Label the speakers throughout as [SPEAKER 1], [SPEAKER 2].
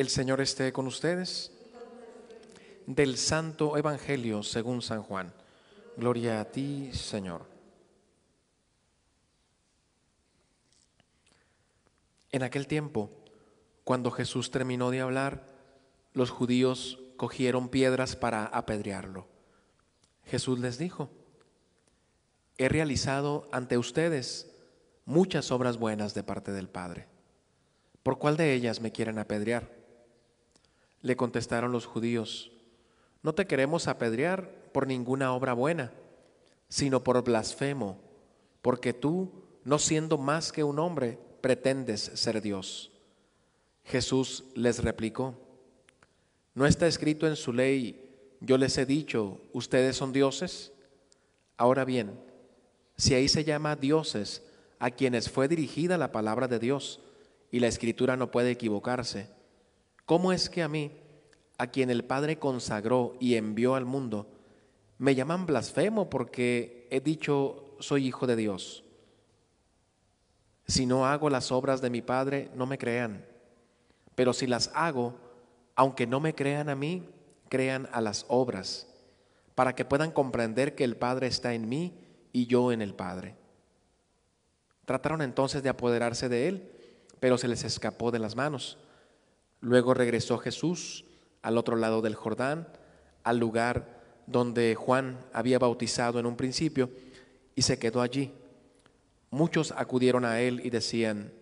[SPEAKER 1] El Señor esté con ustedes. Del Santo Evangelio según San Juan. Gloria a ti, Señor. En aquel tiempo, cuando Jesús terminó de hablar, los judíos cogieron piedras para apedrearlo. Jesús les dijo, he realizado ante ustedes muchas obras buenas de parte del Padre. ¿Por cuál de ellas me quieren apedrear? Le contestaron los judíos, no te queremos apedrear por ninguna obra buena, sino por blasfemo, porque tú, no siendo más que un hombre, pretendes ser Dios. Jesús les replicó, ¿no está escrito en su ley, yo les he dicho, ustedes son dioses? Ahora bien, si ahí se llama dioses a quienes fue dirigida la palabra de Dios, y la escritura no puede equivocarse, ¿Cómo es que a mí, a quien el Padre consagró y envió al mundo, me llaman blasfemo porque he dicho soy hijo de Dios? Si no hago las obras de mi Padre, no me crean. Pero si las hago, aunque no me crean a mí, crean a las obras, para que puedan comprender que el Padre está en mí y yo en el Padre. Trataron entonces de apoderarse de él, pero se les escapó de las manos Luego regresó Jesús al otro lado del Jordán, al lugar donde Juan había bautizado en un principio, y se quedó allí. Muchos acudieron a él y decían,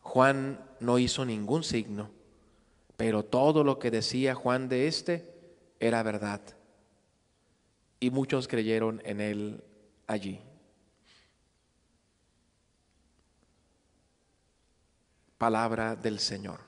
[SPEAKER 1] Juan no hizo ningún signo, pero todo lo que decía Juan de éste era verdad. Y muchos creyeron en él allí. Palabra del Señor.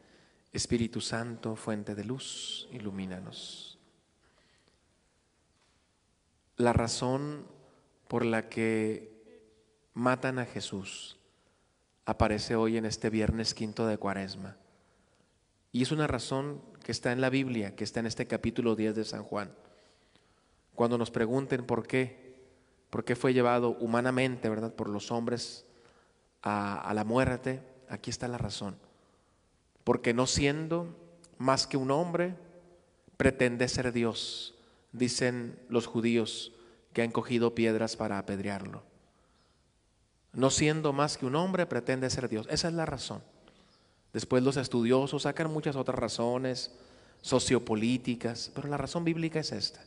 [SPEAKER 1] Espíritu Santo, fuente de luz, ilumínanos. La razón por la que matan a Jesús aparece hoy en este viernes quinto de Cuaresma. Y es una razón que está en la Biblia, que está en este capítulo 10 de San Juan. Cuando nos pregunten por qué, por qué fue llevado humanamente, ¿verdad?, por los hombres a, a la muerte, aquí está la razón porque no siendo más que un hombre, pretende ser Dios, dicen los judíos que han cogido piedras para apedrearlo. No siendo más que un hombre, pretende ser Dios. Esa es la razón. Después los estudiosos sacan muchas otras razones sociopolíticas, pero la razón bíblica es esta.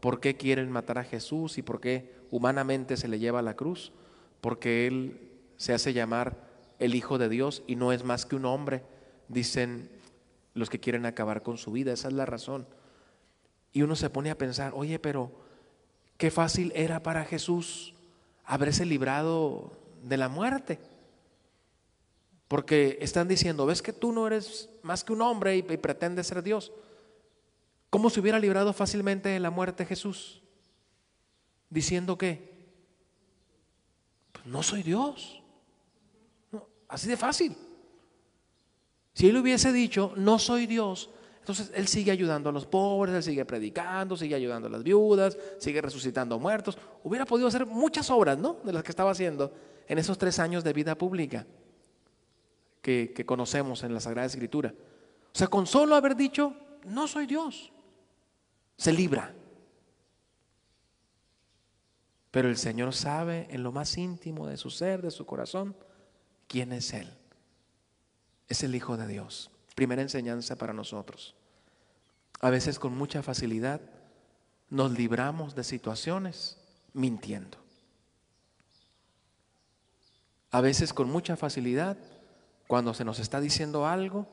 [SPEAKER 1] ¿Por qué quieren matar a Jesús y por qué humanamente se le lleva a la cruz? Porque Él se hace llamar el Hijo de Dios y no es más que un hombre dicen los que quieren acabar con su vida. Esa es la razón. Y uno se pone a pensar, oye, pero qué fácil era para Jesús haberse librado de la muerte. Porque están diciendo, ves que tú no eres más que un hombre y, pretendes ser Dios. ¿Cómo se hubiera librado fácilmente de la muerte Jesús? Diciendo que pues no soy Dios. así de fácil. Si él hubiese dicho, no soy Dios, entonces él sigue ayudando a los pobres, él sigue predicando, sigue ayudando a las viudas, sigue resucitando muertos. Hubiera podido hacer muchas obras, ¿no? De las que estaba haciendo en esos tres años de vida pública que, que conocemos en la Sagrada Escritura. O sea, con solo haber dicho, no soy Dios, se libra. Pero el Señor sabe en lo más íntimo de su ser, de su corazón, quién es Él es el Hijo de Dios. Primera enseñanza para nosotros. A veces con mucha facilidad nos libramos de situaciones mintiendo. A veces con mucha facilidad, cuando se nos está diciendo algo,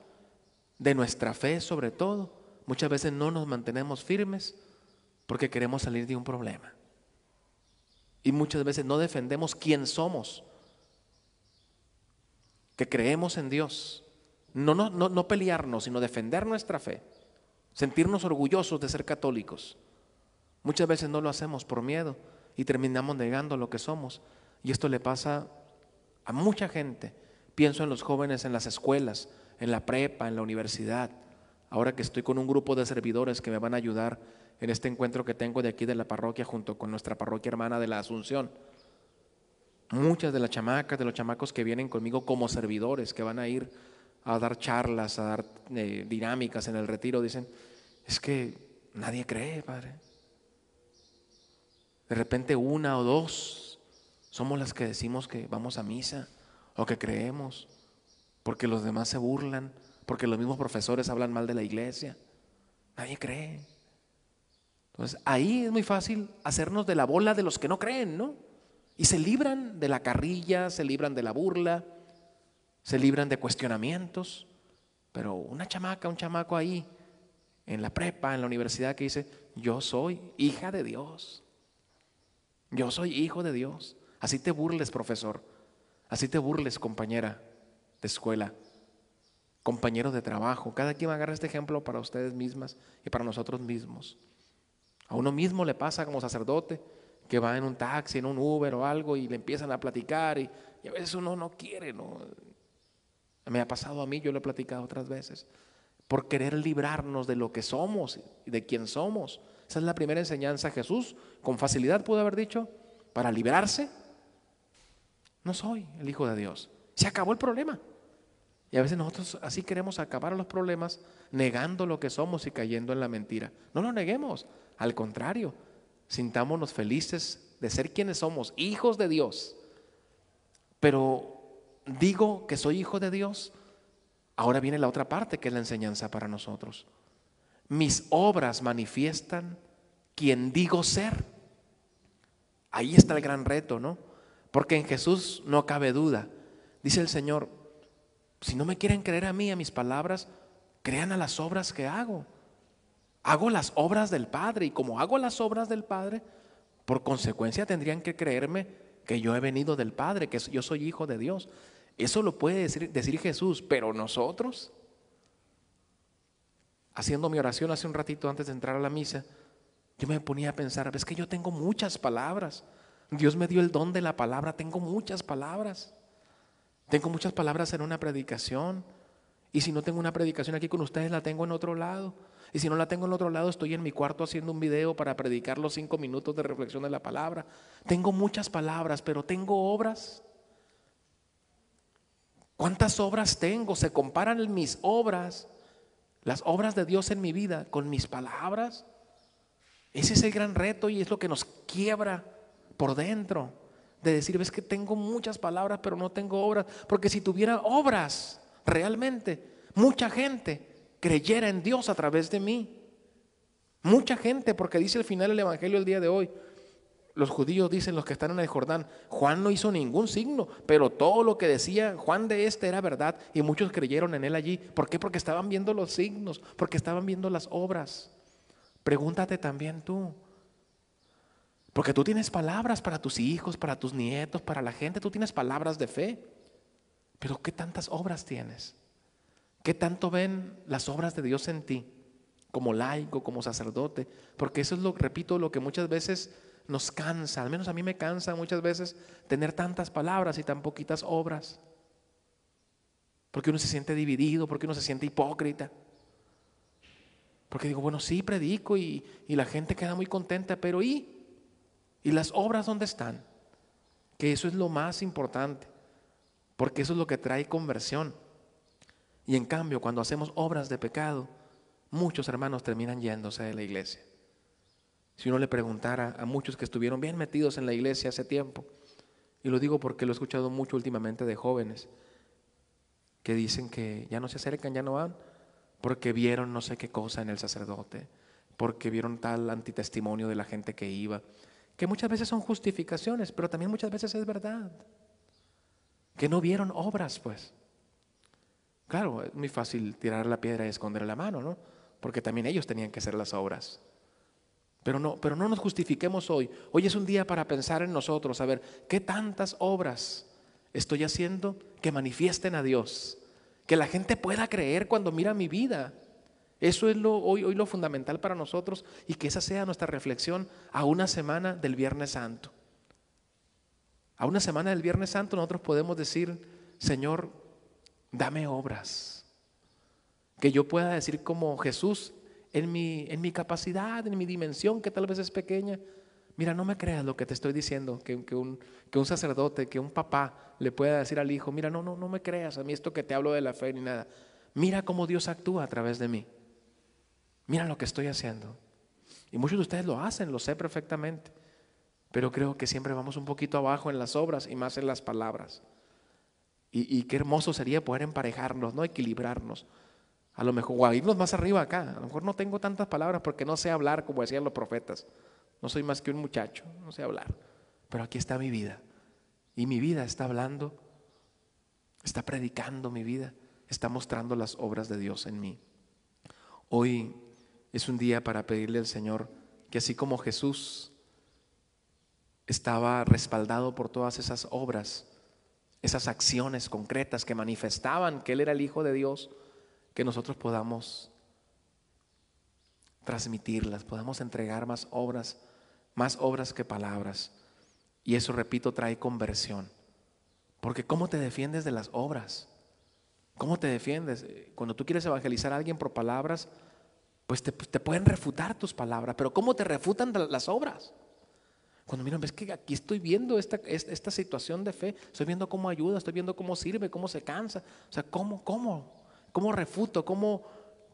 [SPEAKER 1] de nuestra fe sobre todo, muchas veces no nos mantenemos firmes porque queremos salir de un problema. Y muchas veces no defendemos quién somos que creemos en Dios. No, no, no, pelearnos, sino defender nuestra fe. Sentirnos orgullosos de ser católicos. Muchas veces no lo hacemos por miedo y terminamos negando lo que somos. Y esto le pasa a mucha gente. Pienso en los jóvenes en las escuelas, en la prepa, en la universidad. Ahora que estoy con un grupo de servidores que me van a ayudar en este encuentro que tengo de aquí de la parroquia junto con nuestra parroquia hermana de la Asunción muchas de las chamacas, de los chamacos que vienen conmigo como servidores, que van a ir a dar charlas, a dar eh, dinámicas en el retiro, dicen, es que nadie cree, Padre. De repente una o dos somos las que decimos que vamos a misa o que creemos, porque los demás se burlan, porque los mismos profesores hablan mal de la iglesia. Nadie cree. Entonces ahí es muy fácil hacernos de la bola de los que no creen, ¿no? Y se libran de la carrilla, se libran de la burla, se libran de cuestionamientos. Pero una chamaca, un chamaco ahí, en la prepa, en la universidad, que dice, yo soy hija de Dios. Yo soy hijo de Dios. Así te burles, profesor. Así te burles, compañera de escuela, compañero de trabajo. Cada quien agarra este ejemplo para ustedes mismas y para nosotros mismos. A uno mismo le pasa como sacerdote que va en un taxi, en un Uber o algo y le empiezan a platicar y, a veces uno no quiere, ¿no? Me ha pasado a mí, yo lo he platicado otras veces, por querer librarnos de lo que somos y de quién somos. Esa es la primera enseñanza. Jesús con facilidad pudo haber dicho, para librarse, no soy el Hijo de Dios. Se acabó el problema. Y a veces nosotros así queremos acabar los problemas negando lo que somos y cayendo en la mentira. No lo neguemos, al contrario, sintámonos felices de ser quienes somos, hijos de Dios. Pero digo que soy hijo de Dios, ahora viene la otra parte que es la enseñanza para nosotros. Mis obras manifiestan quien digo ser. Ahí está el gran reto, ¿no? Porque en Jesús no cabe duda. Dice el Señor, si no me quieren creer a mí, a mis palabras, crean a las obras que hago. Hago las obras del Padre y como hago las obras del Padre, por consecuencia tendrían que creerme que yo he venido del Padre, que yo soy hijo de Dios. Eso lo puede decir, Jesús, pero nosotros, haciendo mi oración hace un ratito antes de entrar a la misa, yo me ponía a pensar, es que yo tengo muchas palabras. Dios me dio el don de la palabra, tengo muchas palabras. Tengo muchas palabras en una predicación. Y si no tengo una predicación aquí con ustedes, la tengo en otro lado. Y si no la tengo en el otro lado, estoy en mi cuarto haciendo un video para predicar los cinco minutos de reflexión de la palabra. Tengo muchas palabras, pero tengo obras. ¿Cuántas obras tengo? ¿Se comparan mis obras, las obras de Dios en mi vida, con mis palabras? Ese es el gran reto y es lo que nos quiebra por dentro. De decir, ves que tengo muchas palabras, pero no tengo obras. Porque si tuviera obras, realmente, mucha gente creyera en Dios a través de mí. Mucha gente, porque dice al final el Evangelio el día de hoy, los judíos dicen, los que están en el Jordán, Juan no hizo ningún signo, pero todo lo que decía Juan de este era verdad y muchos creyeron en él allí. ¿Por qué? Porque estaban viendo los signos, porque estaban viendo las obras. Pregúntate también tú, porque tú tienes palabras para tus hijos, para tus nietos, para la gente, tú tienes palabras de fe, pero ¿qué tantas obras tienes? ¿Qué tanto ven las obras de Dios en ti? Como laico, como sacerdote. Porque eso es lo, repito, lo que muchas veces nos cansa. Al menos a mí me cansa muchas veces tener tantas palabras y tan poquitas obras. Porque uno se siente dividido, porque uno se siente hipócrita. Porque digo, bueno, sí, predico y, la gente queda muy contenta, pero ¿y? ¿Y las obras dónde están? Que eso es lo más importante, porque eso es lo que trae conversión. Y en cambio, cuando hacemos obras de pecado, muchos hermanos terminan yéndose de la iglesia. Si uno le preguntara a muchos que estuvieron bien metidos en la iglesia hace tiempo, y lo digo porque lo he escuchado mucho últimamente de jóvenes, que dicen que ya no se acercan, ya no van, porque vieron no sé qué cosa en el sacerdote, porque vieron tal antitestimonio de la gente que iba, que muchas veces son justificaciones, pero también muchas veces es verdad, que no vieron obras, pues. Claro, es muy fácil tirar la piedra y esconder la mano, ¿no? Porque también ellos tenían que hacer las obras. Pero no, pero no nos justifiquemos hoy. Hoy es un día para pensar en nosotros, a ver, ¿qué tantas obras estoy haciendo que manifiesten a Dios? Que la gente pueda creer cuando mira mi vida. Eso es lo, hoy, hoy lo fundamental para nosotros y que esa sea nuestra reflexión a una semana del Viernes Santo. A una semana del Viernes Santo nosotros podemos decir, Señor, dame obras. Que yo pueda decir como Jesús, en mi, en mi capacidad, en mi dimensión, que tal vez es pequeña, mira, no me creas lo que te estoy diciendo, que, un, que un sacerdote, que un papá le pueda decir al hijo, mira, no, no, no me creas a mí esto que te hablo de la fe ni nada. Mira cómo Dios actúa a través de mí. Mira lo que estoy haciendo. Y muchos de ustedes lo hacen, lo sé perfectamente. Pero creo que siempre vamos un poquito abajo en las obras y más en las palabras. Y, qué hermoso sería poder emparejarnos, ¿no? Equilibrarnos. A lo mejor, o irnos más arriba acá. A lo mejor no tengo tantas palabras porque no sé hablar como decían los profetas. No soy más que un muchacho, no sé hablar. Pero aquí está mi vida. Y mi vida está hablando, está predicando mi vida, está mostrando las obras de Dios en mí. Hoy es un día para pedirle al Señor que así como Jesús estaba respaldado por todas esas obras, esas acciones concretas que manifestaban que Él era el Hijo de Dios, que nosotros podamos transmitirlas, podamos entregar más obras, más obras que palabras. Y eso, repito, trae conversión. Porque ¿cómo te defiendes de las obras? ¿Cómo te defiendes? Cuando tú quieres evangelizar a alguien por palabras, pues te, pueden refutar tus palabras, pero ¿cómo te refutan las obras? Cuando miran, ves que aquí estoy viendo esta, situación de fe, estoy viendo cómo ayuda, estoy viendo cómo sirve, cómo se cansa. O sea, ¿cómo, cómo, cómo refuto, cómo,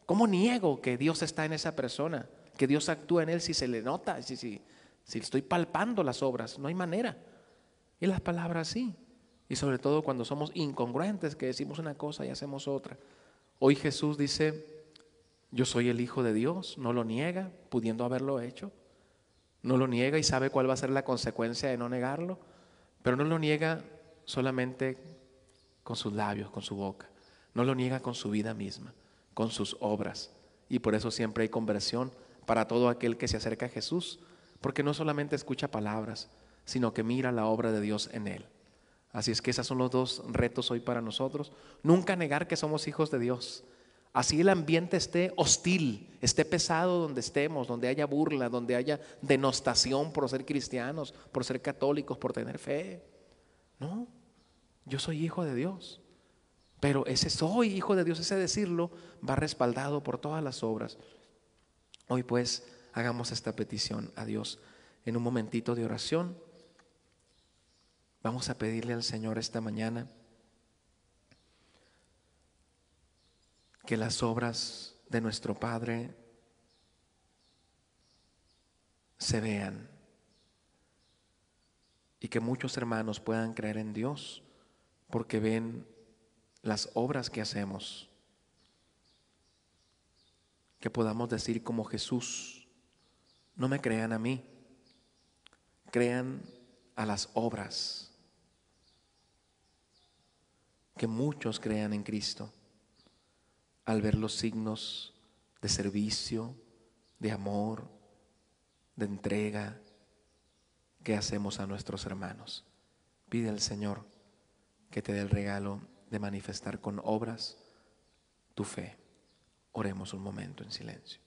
[SPEAKER 1] cómo niego que Dios está en esa persona, que Dios actúa en él si se le nota, si, si estoy palpando las obras? No hay manera. Y las palabras sí. Y sobre todo cuando somos incongruentes, que decimos una cosa y hacemos otra. Hoy Jesús dice, yo soy el Hijo de Dios, no lo niega, pudiendo haberlo hecho. No lo niega y sabe cuál va a ser la consecuencia de no negarlo, pero no lo niega solamente con sus labios, con su boca. No lo niega con su vida misma, con sus obras. Y por eso siempre hay conversión para todo aquel que se acerca a Jesús, porque no solamente escucha palabras, sino que mira la obra de Dios en él. Así es que esos son los dos retos hoy para nosotros. Nunca negar que somos hijos de Dios, Así el ambiente esté hostil, esté pesado donde estemos, donde haya burla, donde haya denostación por ser cristianos, por ser católicos, por tener fe. No, yo soy hijo de Dios. Pero ese soy hijo de Dios, ese decirlo va respaldado por todas las obras. Hoy pues hagamos esta petición a Dios en un momentito de oración. Vamos a pedirle al Señor esta mañana que las obras de nuestro Padre se vean y que muchos hermanos puedan creer en Dios porque ven las obras que hacemos. Que podamos decir como Jesús, no me crean a mí, crean a las obras. Que muchos crean en Cristo al ver los signos de servicio, de amor, de entrega que hacemos a nuestros hermanos. Pide al Señor que te dé el regalo de manifestar con obras tu fe. Oremos un momento en silencio.